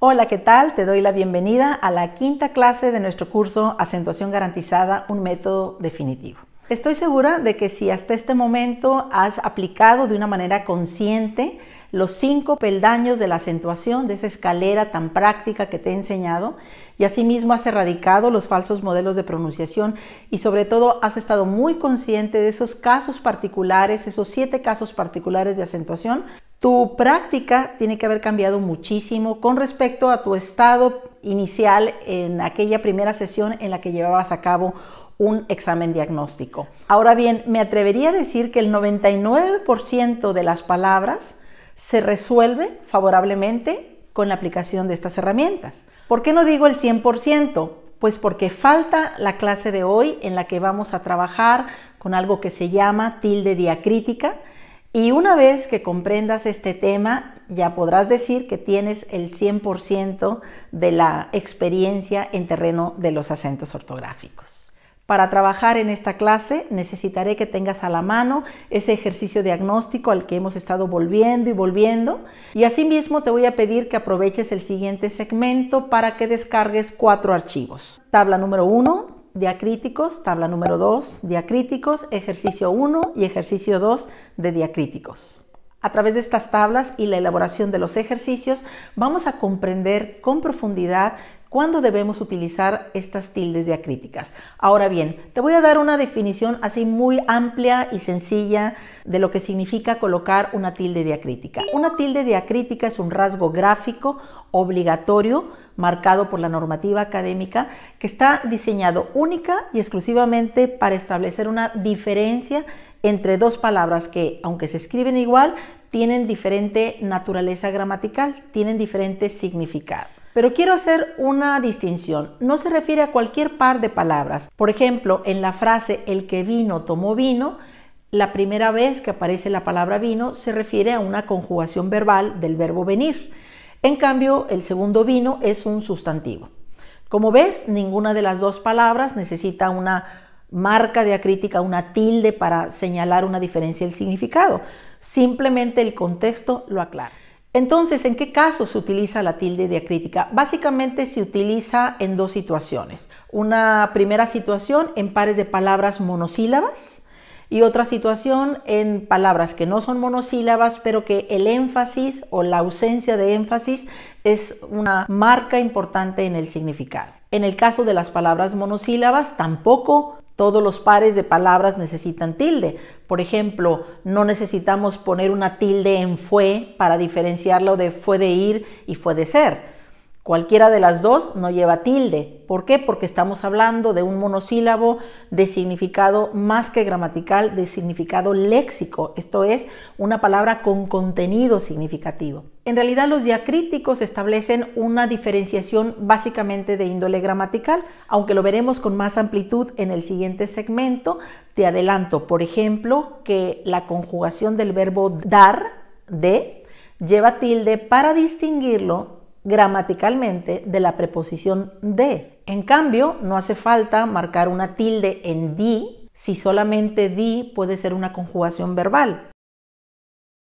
Hola, ¿qué tal? Te doy la bienvenida a la quinta clase de nuestro curso Acentuación Garantizada, un método definitivo. Estoy segura de que si hasta este momento has aplicado de una manera consciente los cinco peldaños de la acentuación de esa escalera tan práctica que te he enseñado y asimismo has erradicado los falsos modelos de pronunciación y sobre todo has estado muy consciente de esos casos particulares, esos siete casos particulares de acentuación tu práctica tiene que haber cambiado muchísimo con respecto a tu estado inicial en aquella primera sesión en la que llevabas a cabo un examen diagnóstico. Ahora bien, me atrevería a decir que el 99% de las palabras se resuelve favorablemente con la aplicación de estas herramientas. ¿Por qué no digo el 100%? Pues porque falta la clase de hoy en la que vamos a trabajar con algo que se llama tilde diacrítica, y una vez que comprendas este tema, ya podrás decir que tienes el 100% de la experiencia en terreno de los acentos ortográficos. Para trabajar en esta clase necesitaré que tengas a la mano ese ejercicio diagnóstico al que hemos estado volviendo y volviendo y asimismo te voy a pedir que aproveches el siguiente segmento para que descargues cuatro archivos. Tabla número 1, diacríticos, tabla número 2, diacríticos, ejercicio 1 y ejercicio 2 de diacríticos. A través de estas tablas y la elaboración de los ejercicios vamos a comprender con profundidad cuándo debemos utilizar estas tildes diacríticas. Ahora bien, te voy a dar una definición así muy amplia y sencilla de lo que significa colocar una tilde diacrítica. Una tilde diacrítica es un rasgo gráfico obligatorio marcado por la normativa académica que está diseñado única y exclusivamente para establecer una diferencia entre dos palabras que, aunque se escriben igual, tienen diferente naturaleza gramatical, tienen diferente significado. Pero quiero hacer una distinción. No se refiere a cualquier par de palabras. Por ejemplo, en la frase el que vino tomó vino, la primera vez que aparece la palabra vino se refiere a una conjugación verbal del verbo venir. En cambio, el segundo vino es un sustantivo. Como ves, ninguna de las dos palabras necesita una marca diacrítica, una tilde para señalar una diferencia del significado. Simplemente el contexto lo aclara. Entonces, ¿en qué caso se utiliza la tilde diacrítica? Básicamente se utiliza en dos situaciones. Una primera situación en pares de palabras monosílabas y otra situación en palabras que no son monosílabas, pero que el énfasis o la ausencia de énfasis es una marca importante en el significado. En el caso de las palabras monosílabas, tampoco todos los pares de palabras necesitan tilde. Por ejemplo, no necesitamos poner una tilde en fue para diferenciarlo de fue de ir y fue de ser. Cualquiera de las dos no lleva tilde. ¿Por qué? Porque estamos hablando de un monosílabo de significado más que gramatical, de significado léxico, esto es, una palabra con contenido significativo. En realidad los diacríticos establecen una diferenciación básicamente de índole gramatical, aunque lo veremos con más amplitud en el siguiente segmento. Te adelanto, por ejemplo, que la conjugación del verbo dar, de, lleva tilde para distinguirlo gramaticalmente de la preposición de. En cambio, no hace falta marcar una tilde en di si solamente di puede ser una conjugación verbal.